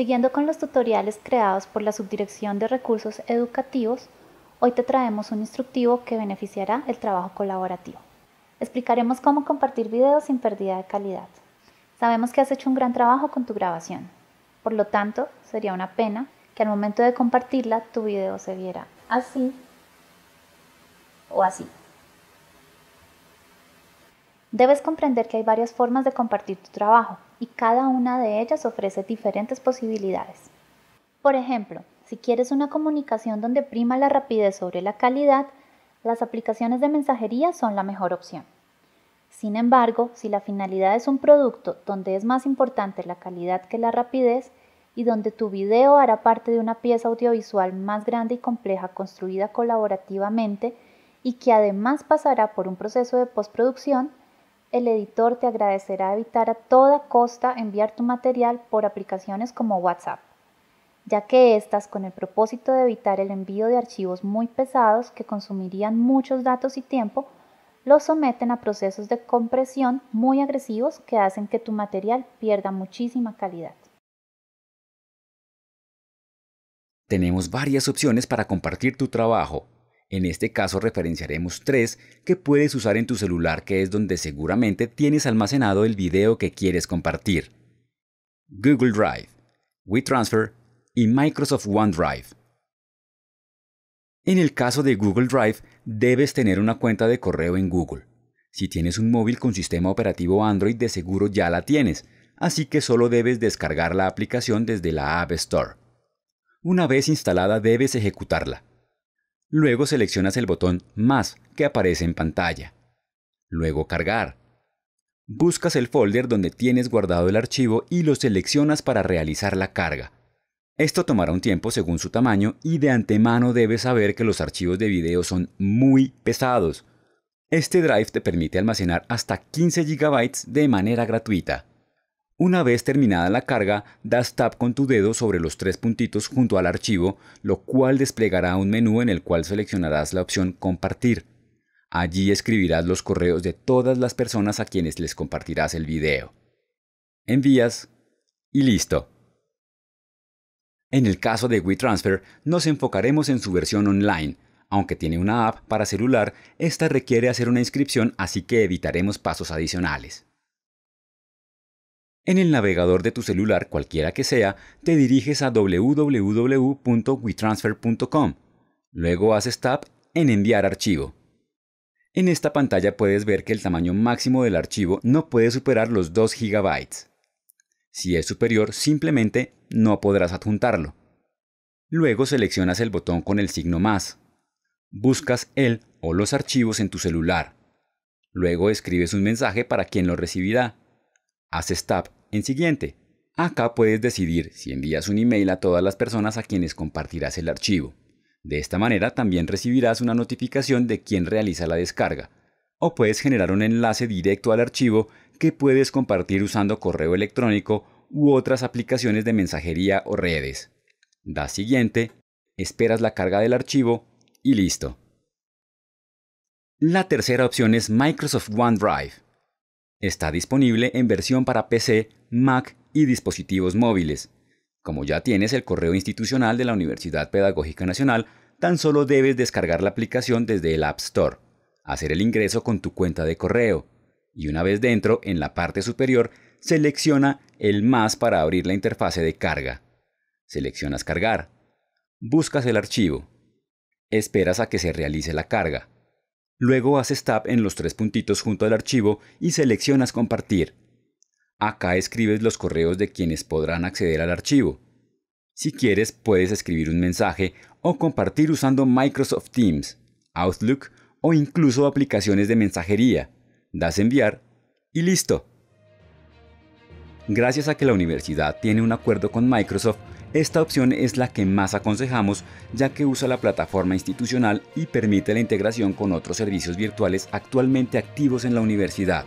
Siguiendo con los tutoriales creados por la Subdirección de Recursos Educativos, hoy te traemos un instructivo que beneficiará el trabajo colaborativo. Explicaremos cómo compartir videos sin pérdida de calidad. Sabemos que has hecho un gran trabajo con tu grabación, por lo tanto, sería una pena que al momento de compartirla tu video se viera así o así. Debes comprender que hay varias formas de compartir tu trabajo y cada una de ellas ofrece diferentes posibilidades. Por ejemplo, si quieres una comunicación donde prima la rapidez sobre la calidad, las aplicaciones de mensajería son la mejor opción. Sin embargo, si la finalidad es un producto donde es más importante la calidad que la rapidez y donde tu video hará parte de una pieza audiovisual más grande y compleja construida colaborativamente y que además pasará por un proceso de postproducción, el editor te agradecerá evitar a toda costa enviar tu material por aplicaciones como WhatsApp, ya que éstas, con el propósito de evitar el envío de archivos muy pesados que consumirían muchos datos y tiempo, los someten a procesos de compresión muy agresivos que hacen que tu material pierda muchísima calidad. Tenemos varias opciones para compartir tu trabajo en este caso referenciaremos tres que puedes usar en tu celular que es donde seguramente tienes almacenado el video que quieres compartir. Google Drive, WeTransfer y Microsoft OneDrive. En el caso de Google Drive, debes tener una cuenta de correo en Google. Si tienes un móvil con sistema operativo Android, de seguro ya la tienes, así que solo debes descargar la aplicación desde la App Store. Una vez instalada, debes ejecutarla. Luego seleccionas el botón Más que aparece en pantalla. Luego Cargar. Buscas el folder donde tienes guardado el archivo y lo seleccionas para realizar la carga. Esto tomará un tiempo según su tamaño y de antemano debes saber que los archivos de video son muy pesados. Este drive te permite almacenar hasta 15 GB de manera gratuita. Una vez terminada la carga, das tap con tu dedo sobre los tres puntitos junto al archivo, lo cual desplegará un menú en el cual seleccionarás la opción Compartir. Allí escribirás los correos de todas las personas a quienes les compartirás el video. Envías y listo. En el caso de WeTransfer, nos enfocaremos en su versión online. Aunque tiene una app para celular, esta requiere hacer una inscripción, así que evitaremos pasos adicionales. En el navegador de tu celular, cualquiera que sea, te diriges a www.wetransfer.com. Luego haces tap en Enviar archivo. En esta pantalla puedes ver que el tamaño máximo del archivo no puede superar los 2 GB. Si es superior, simplemente no podrás adjuntarlo. Luego seleccionas el botón con el signo más. Buscas el o los archivos en tu celular. Luego escribes un mensaje para quien lo recibirá. Haces Tab en Siguiente. Acá puedes decidir si envías un email a todas las personas a quienes compartirás el archivo. De esta manera también recibirás una notificación de quién realiza la descarga. O puedes generar un enlace directo al archivo que puedes compartir usando correo electrónico u otras aplicaciones de mensajería o redes. Da siguiente, esperas la carga del archivo y listo. La tercera opción es Microsoft OneDrive. Está disponible en versión para PC, Mac y dispositivos móviles. Como ya tienes el correo institucional de la Universidad Pedagógica Nacional, tan solo debes descargar la aplicación desde el App Store, hacer el ingreso con tu cuenta de correo, y una vez dentro, en la parte superior, selecciona el más para abrir la interfase de carga. Seleccionas cargar. Buscas el archivo. Esperas a que se realice la carga. Luego haces tap en los tres puntitos junto al archivo y seleccionas compartir. Acá escribes los correos de quienes podrán acceder al archivo. Si quieres, puedes escribir un mensaje o compartir usando Microsoft Teams, Outlook o incluso aplicaciones de mensajería. Das enviar y listo. Gracias a que la universidad tiene un acuerdo con Microsoft, esta opción es la que más aconsejamos ya que usa la plataforma institucional y permite la integración con otros servicios virtuales actualmente activos en la universidad.